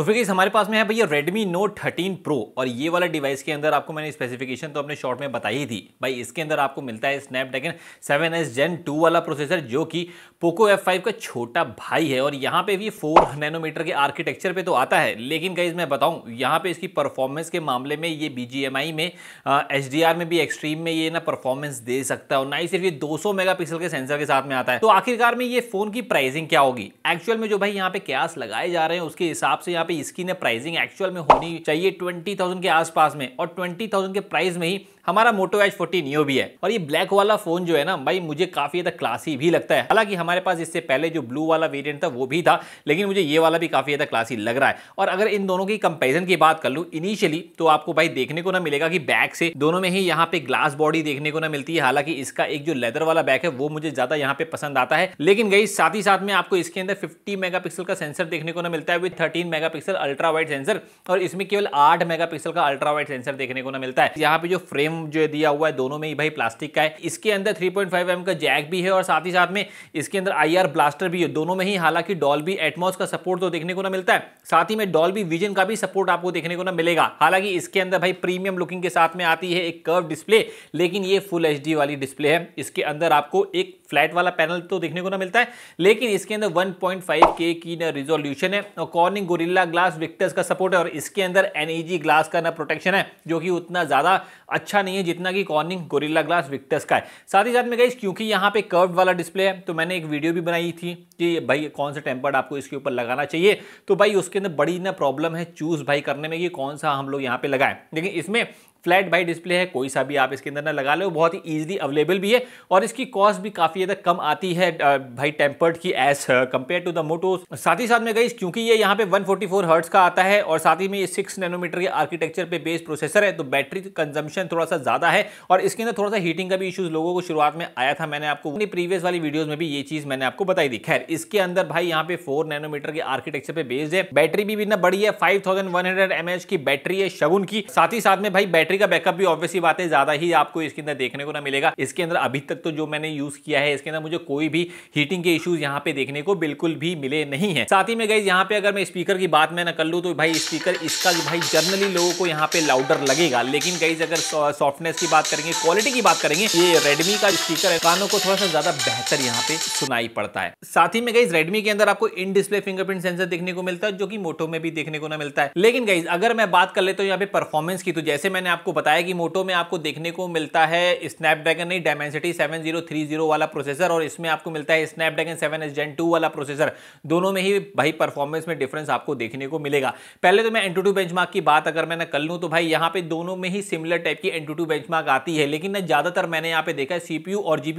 तो फिर हमारे पास में है भैया Redmi Note 13 Pro और ये वाला डिवाइस के अंदर आपको मैंने स्पेसिफिकेशन तो अपने शॉर्ट में बताई थी भाई इसके अंदर आपको मिलता है स्नैपड्रैगन 7s Gen 2 वाला प्रोसेसर जो कि Poco F5 का छोटा भाई है और यहाँ पे भी 4 नैनोमीटर के आर्किटेक्चर पे तो आता है लेकिन कहीं मैं बताऊँ यहाँ पे इसकी परफॉर्मेंस के मामले में ये बी में एच में भी एक्सट्रीम में ये ना परफॉर्मेंस दे सकता है और ना ही सिर्फ ये दो सौ के सेंसर के साथ में आता है तो आखिरकार में ये फोन की प्राइसिंग क्या होगी एक्चुअल में जो भाई यहाँ पे क्यास लगाए जा रहे हैं उसके हिसाब से यहाँ पे इसकी ना प्राइसिंग एक्चुअल में होनी चाहिए ट्वेंटी थाउजेंड के आसपास में और ट्वेंटी थाउजेंड के प्राइस में ही हमारा मोटो एच फोर्टी नियो भी है और ये ब्लैक वाला फोन जो है ना भाई मुझे काफी ज्यादा क्लासी भी लगता है हालांकि हमारे पास इससे पहले जो ब्लू वाला वेरियंट था वो भी था लेकिन मुझे ये वाला भी काफी ज्यादा क्लासी लग रहा है और अगर इन दोनों की कंपेरिजन की बात कर लू इनिशियली तो आपको भाई देखने को ना मिलेगा कि बैक से दोनों में ही यहाँ पे ग्लास बॉडी देखने को ना मिलती है हालांकि इसका एक जो लेदर वाला बैक है वो मुझे ज्यादा यहाँ पे पसंद आता है लेकिन गई साथ ही साथ में आपको इसके अंदर फिफ्टी मेगा का सेंसर देखने को ना मिलता है with thirteen mega megapixel ultra wide sensor और इसमें केवल आठ मेगापिक्सल का अल्ट्रा वाइट सेंसर देखने को ना मिलता है यहाँ पे जो फ्रेम जो दिया हुआ है दोनों में ही भाई प्लास्टिक का है इसके अंदर थ्री पॉइंट फाइव एम का जैक भी है और साथ ही साथ में इसके अंदर आई आर ब्लास्टर भी है दोनों में ही हालांकि डॉल्बी एटमॉस का सपोर्ट तो देखने को ना मिलता है साथ ही में डॉल्बी विजन का भी सपोर्ट आपको देखने को ना मिलेगा हालांकि इसके अंदर भाई प्रीमियम लुकिंग के साथ में आती है एक कर्व डिस्प्ले लेकिन ये फुल एच वाली डिस्प्ले है इसके अंदर आपको एक फ्लैट वाला पैनल तो देखने को ना मिलता है लेकिन इसके अंदर 1.5 के की ना रिजोल्यूशन है और कॉर्निंग गोरिल्ला ग्लास विक्टर्स का सपोर्ट है और इसके अंदर एनईजी ग्लास e का ना प्रोटेक्शन है जो कि उतना ज़्यादा अच्छा नहीं है जितना कि कॉर्निंग गोरिल्ला ग्लास विक्टर्स का है साथ ही साथ में गई क्योंकि यहाँ पे कर्व वाला डिस्प्ले है तो मैंने एक वीडियो भी बनाई थी कि भाई कौन सा टेम्पर्ड आपको इसके ऊपर लगाना चाहिए तो भाई उसके अंदर बड़ी ना प्रॉब्लम है चूज़ भाई करने में कि कौन सा हम लोग यहाँ पे लगाएं लेकिन इसमें फ्लैट बाई डिस्प्ले है कोई सा भी आप इसके अंदर ना लगा लो बहुत ही ईजिली अवेलेबल भी है और इसकी कॉस्ट भी काफ़ी ज़्यादा कम आती है भाई टेम्पर्ड की as compare to the Moto साथ ही साथ में गई क्योंकि ये यहाँ पे 144 फोर्टी हर्ट्स का आता है और साथ ही में ये सिक्स नैनोमीटर के आर्किटेक्चर पे बेस्ड प्रोसेसर है तो बैटरी कंजम्पन थोड़ा सा ज़्यादा है और इसके अंदर थोड़ा सा हीटिंग का भी इशूज़ लोगों को शुरुआत में आया था मैंने आपको अपनी प्रीवियस वाली वीडियोज में भी ये चीज़ मैंने आपको बताई थी खैर इसके अंदर भाई यहाँ पे फोर नैनोमीटर के आर्किटेक्चर पे बेस्ड है बैटरी भी इतना बड़ी है फाइव थाउजेंड की बैटरी है शगुन की साथ ही साथ में भाई बैटरी बैटरी का बैकअप भी ऑब्वियसली बात है ज़्यादा ही आपको इसके अंदर देखने को ना मिलेगा इसके अंदर अभी तक तो जो मैंने यूज़ किया है इसके अंदर मुझे कोई भी हीटिंग के इश्यूज यहाँ पे देखने को बिल्कुल भी मिले नहीं है साथ ही में गई यहाँ पे अगर मैं स्पीकर की बात मैं न कर लू तो भाई स्पीकर इसका भाई जनरली लोगों को यहाँ पे लाउडर लगेगा लेकिन गई अगर सॉफ्टनेस की बात करेंगे क्वालिटी की बात करेंगे ये रेडमी का स्पीकर है कानों को थोड़ा सा ज़्यादा बेहतर यहाँ पे सुनाई पड़ता है साथ ही में गई रेडमी के अंदर आपको इन डिस्प्ले फिंगरप्रिंट सेंसर देखने को मिलता है जो कि मोटो में भी देखने को ना मिलता है लेकिन गई अगर मैं बात कर लेता हूँ यहाँ पे परफॉर्मेंस की तो जैसे मैंने आप आपको बताया कि मोटो में आपको देखने को मिलता है स्नैपड्रैगन नहीं डायमेंसिटी 7030 वाला प्रोसेसर और इसमें आपको मिलता है स्नैपड्रैगन 7S एस जेन 2 वाला प्रोसेसर दोनों में ही भाई परफॉर्मेंस में डिफरेंस आपको देखने को मिलेगा पहले तो मैं एन टू की बात अगर मैं कर लूँ तो भाई यहाँ पे दोनों में ही सिमिलर टाइप की एन टू आती है लेकिन ज़्यादातर मैंने यहाँ पे देखा है सी और जी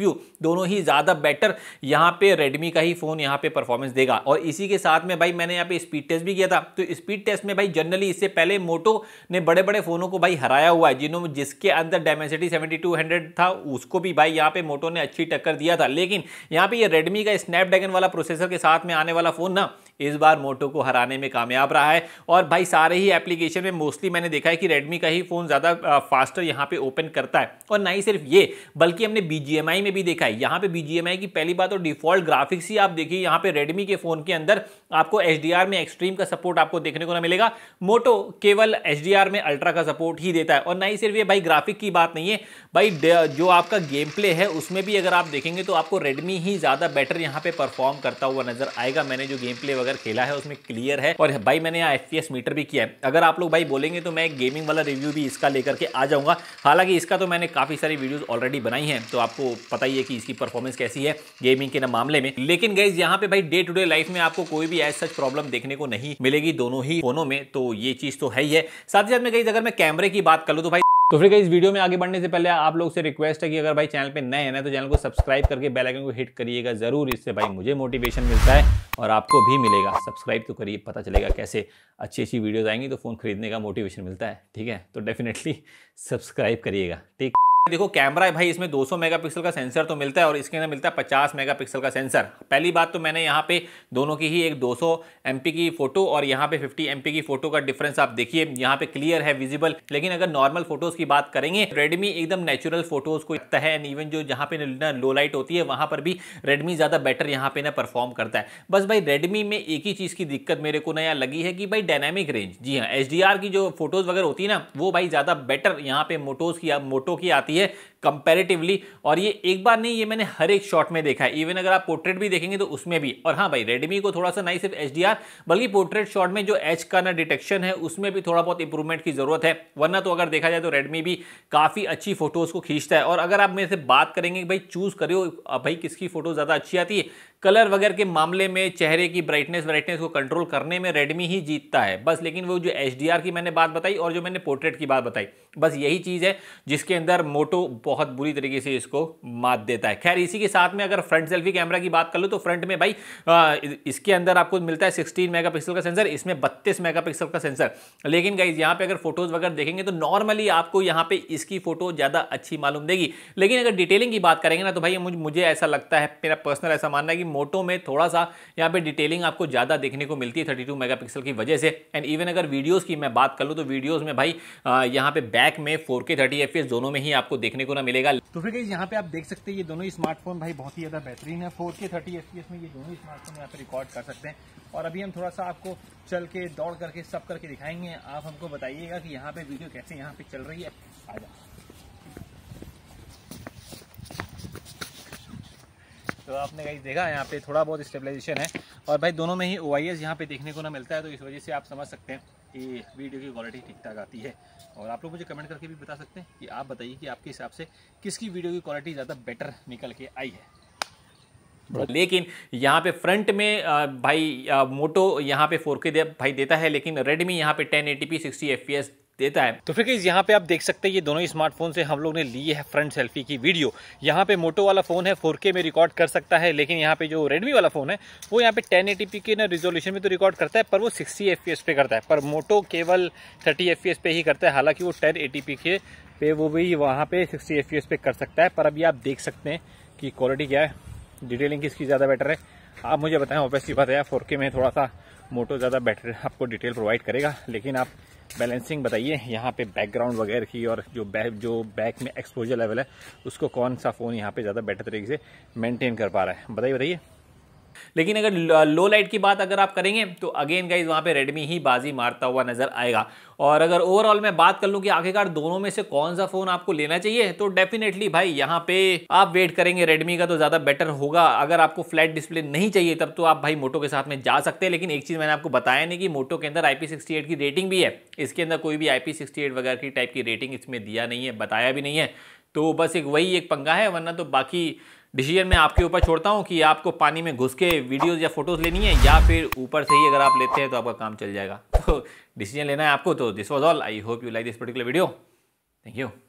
दोनों ही ज़्यादा बेटर यहाँ पे रेडमी का ही फ़ोन यहाँ पे परफॉर्मेंस देगा और इसी के साथ में भाई मैंने यहाँ पे स्पीड टेस्ट भी किया था तो स्पीड टेस्ट में भाई जनरली इससे पहले मोटो ने बड़े बड़े फ़ोनों को भाई हराया आया हुआ है जिन्होंने जिसके अंदर डायमेंसिटी 7200 था उसको भी भाई यहाँ पे मोटो ने अच्छी टक्कर दिया था लेकिन यहाँ पे ये रेडमी का स्नैपड्रैगन वाला प्रोसेसर के साथ में आने वाला फ़ोन ना इस बार मोटो को हराने में कामयाब रहा है और भाई सारे ही एप्लीकेशन में मोस्टली मैंने देखा है कि रेडमी का ही फ़ोन ज़्यादा फास्टर यहाँ पर ओपन करता है और ना ही सिर्फ ये बल्कि हमने बी में भी देखा है यहाँ पर बी की पहली बात और डिफॉल्ट ग्राफिक्स ही आप देखिए यहाँ पर रेडमी के फ़ोन के अंदर आपको एच में एक्सट्रीम का सपोर्ट आपको देखने को ना मिलेगा मोटो केवल एच में अल्ट्रा का सपोर्ट ही देता है है और ना ही सिर्फ ये भाई ग्राफिक की बात नहीं है भाई जो आपका गेम प्ले है उसमें भी अगर आप देखेंगे तो आपको रेडमी ही ज़्यादा बेटर यहाँ पे परफॉर्म करता हुआ नजर आएगा मैंने जो गेम प्ले वगैरह खेला है उसमें क्लियर है और भाई मैंने यहाँ एफ मीटर भी किया है अगर आप लोग भाई बोलेंगे तो मैं गेमिंग वाला रिव्यू भी इसका लेकर के आ जाऊँगा हालांकि इसका तो मैंने काफ़ी सारी वीडियोज़ ऑलरेडी बनाई हैं तो आपको पता ही है कि इसकी परफॉर्मेंस कैसी है गेमिंग के मामले में लेकिन गई यहाँ पे भाई डे टू डे लाइफ में आपको कोई भी एज सच प्रॉब्लम देखने को नहीं मिलेगी दोनों ही फोनों में तो ये चीज़ तो है ही है साथ ही साथ में गई अगर मैं कैमरे की बात कर लो तो भाई तो फिर इस वीडियो में आगे बढ़ने से पहले आप लोग से रिक्वेस्ट है कि अगर भाई चैनल पे नए हैं ना तो चैनल को सब्सक्राइब करके बेल आइकन को हिट करिएगा जरूर इससे भाई मुझे मोटिवेशन मिलता है और आपको भी मिलेगा सब्सक्राइब तो करिए पता चलेगा कैसे अच्छी अच्छी वीडियोज आएंगी तो फ़ोन खरीदने का मोटिवेशन मिलता है ठीक है तो डेफिनेटली सब्सक्राइब करिएगा ठीक देखो कैमरा है भाई इसमें 200 मेगापिक्सल का सेंसर तो मिलता है और इसके अंदर मिलता है 50 मेगापिक्सल का सेंसर पहली बात तो मैंने यहाँ पे दोनों की ही एक 200 सौ की फोटो और यहाँ पे 50 एम की फोटो का डिफरेंस आप देखिए यहाँ पे क्लियर है विजिबल लेकिन अगर नॉर्मल फोटोज की बात करेंगे रेडमी एकदम नेचुरल फोटोज को लगता है इवन जो जहाँ पे ना लो लाइट होती है वहाँ पर भी रेडमी ज़्यादा बेटर यहाँ पे ना परफॉर्म करता है बस भाई रेडमी में एक ही चीज़ की दिक्कत मेरे को ना लगी है कि भाई डायनेमिक रेंज जी हाँ एच की जो फोटोज़ वगैरह होती है ना वो भाई ज़्यादा बेटर यहाँ पे मोटोज की मोटो की आती आती है कंपेरेटिवली और ये एक बार नहीं ये मैंने हर एक शॉट में देखा है इवन अगर आप पोर्ट्रेट भी देखेंगे तो उसमें भी और हाँ भाई रेडमी को थोड़ा सा नहीं सिर्फ एच बल्कि पोर्ट्रेट शॉट में जो एच का ना डिटेक्शन है उसमें भी थोड़ा बहुत इंप्रूवमेंट की जरूरत है वरना तो अगर देखा जाए तो रेडमी भी काफ़ी अच्छी फोटोज़ को खींचता है और अगर आप मेरे से बात करेंगे भाई चूज़ करो भाई किसकी फोटो ज़्यादा अच्छी आती है कलर वगैरह के मामले में चेहरे की ब्राइटनेस ब्राइटनेस को कंट्रोल करने में रेडमी ही जीतता है बस लेकिन वो जो एच की मैंने बात बताई और जो मैंने पोर्ट्रेट की बात बताई बस यही चीज़ है जिसके अंदर मोटो बहुत बुरी तरीके से इसको मात देता है खैर इसी के साथ में अगर फ्रंट सेल्फी कैमरा की बात कर लो तो फ्रंट में भाई आ, इसके अंदर आपको मिलता है सिक्सटीन मेगा का सेंसर इसमें बत्तीस मेगा का सेंसर लेकिन गाइज यहाँ पर अगर फोटोज़ वगैरह देखेंगे तो नॉर्मली आपको यहाँ पर इसकी फोटो ज़्यादा अच्छी मालूम देगी लेकिन अगर डिटेलिंग की बात करेंगे ना तो भाई मुझे ऐसा लगता है मेरा पर्सनल ऐसा मानना है कि मोटो में थोड़ा सा यहाँ पे डिटेलिंग आपको ज़्यादा देखने को मिलती है 32 टू मेगापिक्सल की वजह से एंड इवन अगर वीडियोज़ की मैं बात कर लूँ तो वीडियोज़ में भाई यहाँ पे बैक में फोर के थर्टी एफ दोनों में ही आपको देखने को ना मिलेगा तो फिर यहाँ पे आप देख सकते हैं ये दोनों स्मार्टफोन भाई बहुत ही ज़्यादा बेहतरीन है फोर के में ये दोनों स्मार्टफोन यहाँ पर रिकॉर्ड कर सकते हैं और अभी हम थोड़ा सा आपको चल के दौड़ करके सब करके दिखाएंगे आप हमको बताइएगा कि यहाँ पे वीडियो कैसे यहाँ पे चल रही है आ जाओ तो आपने कहीं देखा यहाँ पे थोड़ा बहुत स्टेबलाइजेशन है और भाई दोनों में ही ओ आई यहाँ पे देखने को ना मिलता है तो इस वजह से आप समझ सकते हैं कि वीडियो की क्वालिटी ठीक ठाक आती है और आप लोग मुझे कमेंट करके भी बता सकते हैं कि आप बताइए कि आपके हिसाब से किसकी वीडियो की क्वालिटी ज़्यादा बेटर निकल के आई है लेकिन यहाँ पे फ्रंट में भाई मोटो यहाँ पे के दे भाई देता है लेकिन रेडमी यहाँ पे ten eighty P sixty F देता है तो फिर यहाँ पे आप देख सकते हैं ये दोनों स्मार्टफोन से हम लोग ने लिए है फ्रंट सेल्फी की वीडियो यहाँ पे मोटो वाला फोन है फोर में रिकॉर्ड कर सकता है लेकिन यहाँ पे जो रेडमी वाला फोन है वो यहाँ पे टेन के ना रिजोल्यूशन में तो रिकॉर्ड करता है पर वो सिक्सटी एफ पे करता है पर मोटो केवल थर्टी एफ पे ही करता है हालांकि वो टेन के पे वो भी वहाँ पे सिक्सटी एफ पे कर सकता है पर अभी आप देख सकते हैं कि क्वालिटी क्या है डिटेलिंग किसकी ज़्यादा बेटर है आप मुझे बताएं ऑब्वियसली बात है के फोर में थोड़ा सा मोटो ज़्यादा बेटर आपको डिटेल प्रोवाइड करेगा लेकिन आप बैलेंसिंग बताइए यहाँ पे बैकग्राउंड वगैरह की और जो बैक जो बैक में एक्सपोजर लेवल है उसको कौन सा फ़ोन यहाँ पे ज़्यादा बेटर तरीके से मेंटेन कर पा रहा है बताइए बताइए लेकिन अगर लो लाइट की बात अगर आप करेंगे तो अगेन गाइज वहाँ पे रेडमी ही बाजी मारता हुआ नजर आएगा और अगर ओवरऑल मैं बात कर लूँ कि आखिरकार दोनों में से कौन सा फ़ोन आपको लेना चाहिए तो डेफिनेटली भाई यहाँ पे आप वेट करेंगे रेडमी का तो ज़्यादा बेटर होगा अगर आपको फ्लैट डिस्प्ले नहीं चाहिए तब तो आप भाई मोटो के साथ में जा सकते हैं लेकिन एक चीज़ मैंने आपको बताया नहीं कि मोटो के अंदर आई की रेटिंग भी है इसके अंदर कोई भी आई वगैरह की टाइप की रेटिंग इसमें दिया नहीं है बताया भी नहीं है तो बस एक वही एक पंगा है वरना तो बाकी डिसीजन मैं आपके ऊपर छोड़ता हूँ कि आपको पानी में घुस के वीडियोस या फोटोज़ लेनी है या फिर ऊपर से ही अगर आप लेते हैं तो आपका काम चल जाएगा तो डिसीजन लेना है आपको तो this was all I hope you like this particular video thank you